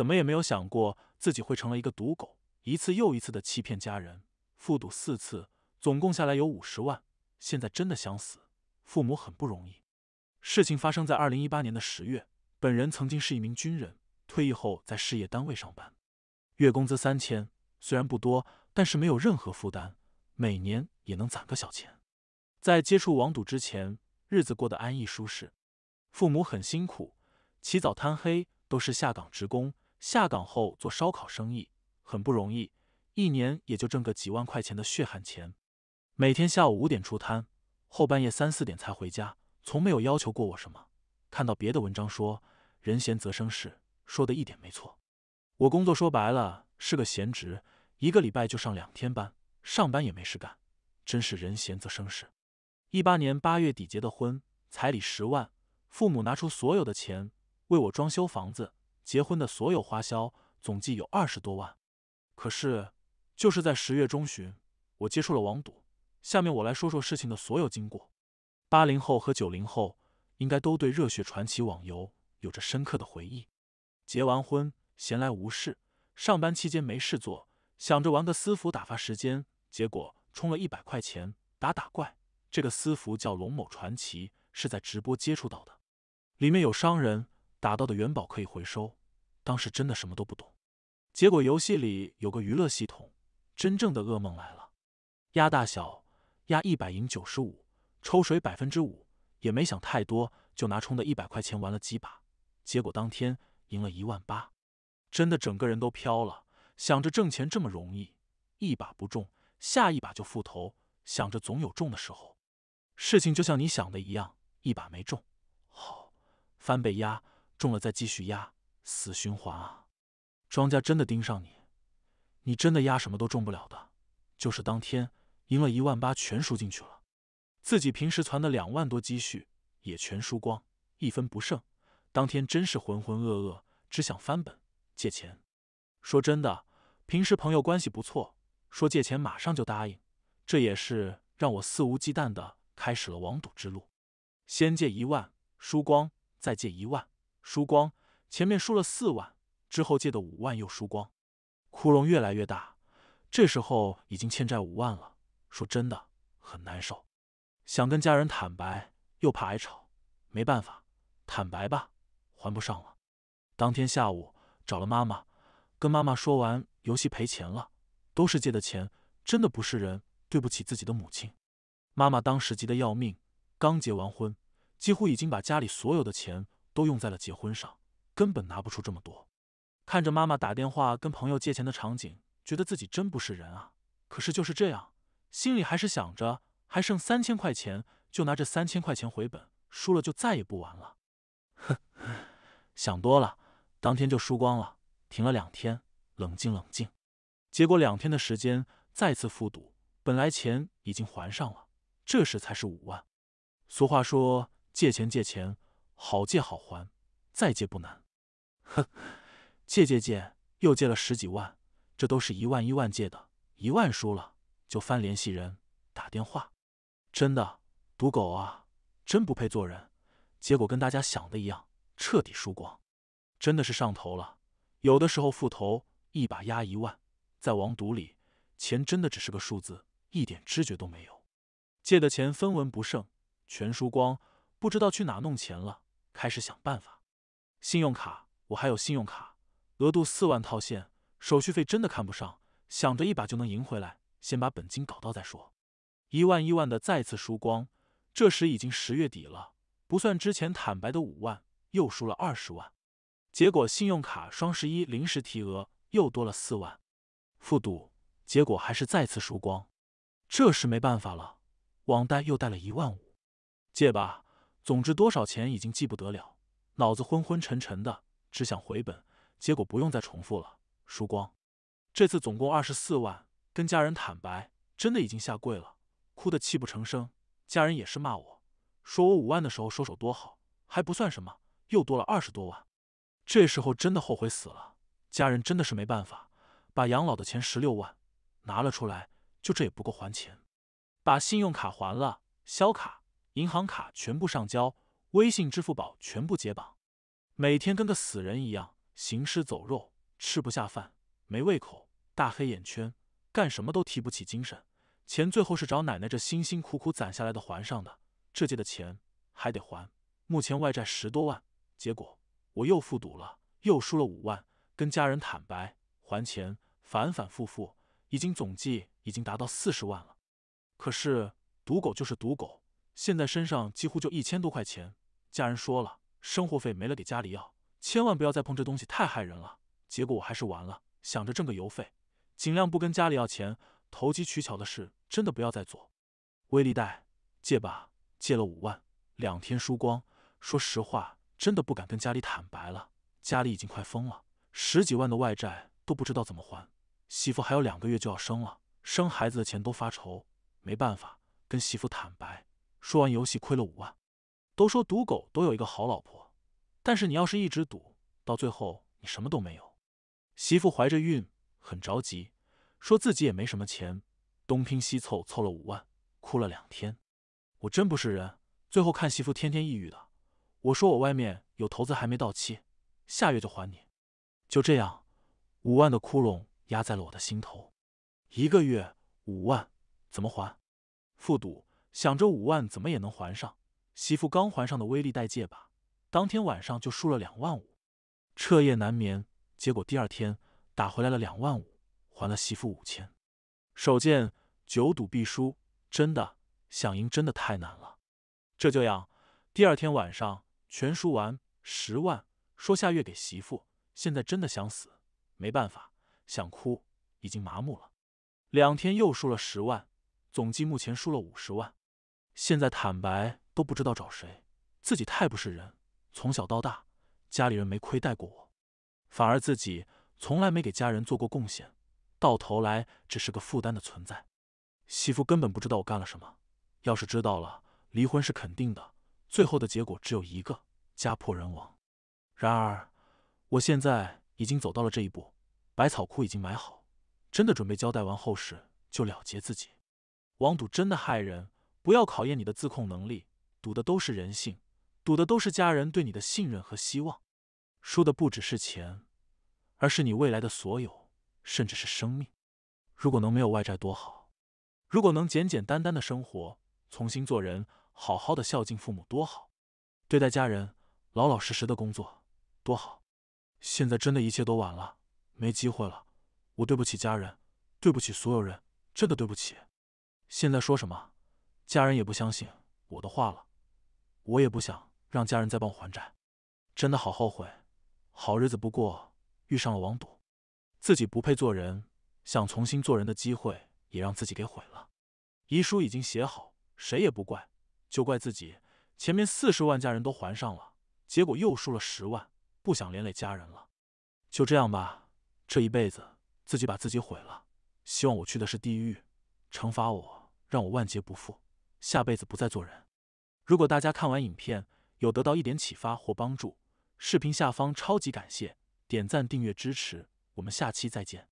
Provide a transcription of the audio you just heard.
怎么也没有想过自己会成了一个赌狗，一次又一次的欺骗家人，复赌四次，总共下来有五十万。现在真的想死，父母很不容易。事情发生在二零一八年的十月。本人曾经是一名军人，退役后在事业单位上班，月工资三千，虽然不多，但是没有任何负担，每年也能攒个小钱。在接触网赌之前，日子过得安逸舒适，父母很辛苦，起早贪黑，都是下岗职工。下岗后做烧烤生意很不容易，一年也就挣个几万块钱的血汗钱。每天下午五点出摊，后半夜三四点才回家，从没有要求过我什么。看到别的文章说“人闲则生事”，说的一点没错。我工作说白了是个闲职，一个礼拜就上两天班，上班也没事干，真是人闲则生事。一八年八月底结的婚，彩礼十万，父母拿出所有的钱为我装修房子。结婚的所有花销总计有二十多万，可是就是在十月中旬，我接触了网赌。下面我来说说事情的所有经过。八零后和九零后应该都对热血传奇网游有着深刻的回忆。结完婚，闲来无事，上班期间没事做，想着玩个私服打发时间，结果充了一百块钱打打怪。这个私服叫龙某传奇，是在直播接触到的，里面有商人打到的元宝可以回收。当时真的什么都不懂，结果游戏里有个娱乐系统，真正的噩梦来了。压大小，压一百赢九十五，抽水百分之五，也没想太多，就拿充的一百块钱玩了几把。结果当天赢了一万八，真的整个人都飘了，想着挣钱这么容易，一把不中，下一把就复投，想着总有中的时候。事情就像你想的一样，一把没中，好，翻倍压，中了再继续压。死循环啊！庄家真的盯上你，你真的压什么都中不了的，就是当天赢了一万八全输进去了，自己平时攒的两万多积蓄也全输光，一分不剩。当天真是浑浑噩噩，只想翻本借钱。说真的，平时朋友关系不错，说借钱马上就答应，这也是让我肆无忌惮的开始了网赌之路。先借一万输光，再借一万输光。前面输了四万，之后借的五万又输光，窟窿越来越大。这时候已经欠债五万了，说真的很难受。想跟家人坦白，又怕挨吵，没办法，坦白吧，还不上了。当天下午找了妈妈，跟妈妈说完游戏赔钱了，都是借的钱，真的不是人，对不起自己的母亲。妈妈当时急得要命，刚结完婚，几乎已经把家里所有的钱都用在了结婚上。根本拿不出这么多，看着妈妈打电话跟朋友借钱的场景，觉得自己真不是人啊！可是就是这样，心里还是想着还剩三千块钱，就拿这三千块钱回本，输了就再也不玩了。哼，想多了，当天就输光了，停了两天，冷静冷静。结果两天的时间再次复赌，本来钱已经还上了，这时才是五万。俗话说，借钱借钱，好借好还，再借不难。呵，借借借，又借了十几万，这都是一万一万借的，一万输了就翻联系人打电话，真的赌狗啊，真不配做人。结果跟大家想的一样，彻底输光，真的是上头了。有的时候复投一把压一万，在网赌里，钱真的只是个数字，一点知觉都没有。借的钱分文不剩，全输光，不知道去哪弄钱了，开始想办法，信用卡。我还有信用卡，额度四万套现，手续费真的看不上，想着一把就能赢回来，先把本金搞到再说。一万一万的再次输光，这时已经十月底了，不算之前坦白的五万，又输了二十万。结果信用卡双十一临时提额又多了四万，复赌，结果还是再次输光。这时没办法了，网贷又贷了一万五，借吧。总之多少钱已经记不得了，脑子昏昏沉沉的。只想回本，结果不用再重复了，输光。这次总共二十四万，跟家人坦白，真的已经下跪了，哭得泣不成声。家人也是骂我，说我五万的时候收手多好，还不算什么，又多了二十多万。这时候真的后悔死了。家人真的是没办法，把养老的钱十六万拿了出来，就这也不够还钱，把信用卡还了，销卡，银行卡全部上交，微信、支付宝全部解绑。每天跟个死人一样，行尸走肉，吃不下饭，没胃口，大黑眼圈，干什么都提不起精神。钱最后是找奶奶这辛辛苦苦攒下来的还上的，这届的钱还得还。目前外债十多万，结果我又复赌了，又输了五万。跟家人坦白还钱，反反复复，已经总计已经达到四十万了。可是赌狗就是赌狗，现在身上几乎就一千多块钱。家人说了。生活费没了，给家里要，千万不要再碰这东西，太害人了。结果我还是完了，想着挣个油费，尽量不跟家里要钱。投机取巧的事真的不要再做。微利贷借吧，借了五万，两天输光。说实话，真的不敢跟家里坦白了，家里已经快疯了，十几万的外债都不知道怎么还。媳妇还有两个月就要生了，生孩子的钱都发愁，没办法跟媳妇坦白，说完游戏亏了五万。都说赌狗都有一个好老婆，但是你要是一直赌到最后，你什么都没有。媳妇怀着孕，很着急，说自己也没什么钱，东拼西凑凑了五万，哭了两天。我真不是人。最后看媳妇天天抑郁的，我说我外面有投资还没到期，下月就还你。就这样，五万的窟窿压在了我的心头。一个月五万，怎么还？复赌，想着五万怎么也能还上。媳妇刚还上的微利贷借吧，当天晚上就输了两万五，彻夜难眠。结果第二天打回来了两万五，还了媳妇五千。首见久赌必输，真的想赢真的太难了。这就样，第二天晚上全输完十万，说下月给媳妇。现在真的想死，没办法，想哭，已经麻木了。两天又输了十万，总计目前输了五十万。现在坦白。都不知道找谁，自己太不是人。从小到大，家里人没亏待过我，反而自己从来没给家人做过贡献，到头来只是个负担的存在。媳妇根本不知道我干了什么，要是知道了，离婚是肯定的。最后的结果只有一个，家破人亡。然而，我现在已经走到了这一步，百草枯已经买好，真的准备交代完后事就了结自己。网赌真的害人，不要考验你的自控能力。赌的都是人性，赌的都是家人对你的信任和希望，输的不只是钱，而是你未来的所有，甚至是生命。如果能没有外债多好，如果能简简单单的生活，重新做人，好好的孝敬父母多好，对待家人，老老实实的工作多好。现在真的一切都晚了，没机会了。我对不起家人，对不起所有人，真的对不起。现在说什么，家人也不相信我的话了。我也不想让家人再帮我还债，真的好后悔，好日子不过，遇上了网赌，自己不配做人，想重新做人的机会也让自己给毁了。遗书已经写好，谁也不怪，就怪自己。前面四十万家人都还上了，结果又输了十万，不想连累家人了。就这样吧，这一辈子自己把自己毁了。希望我去的是地狱，惩罚我，让我万劫不复，下辈子不再做人。如果大家看完影片有得到一点启发或帮助，视频下方超级感谢点赞订阅支持，我们下期再见。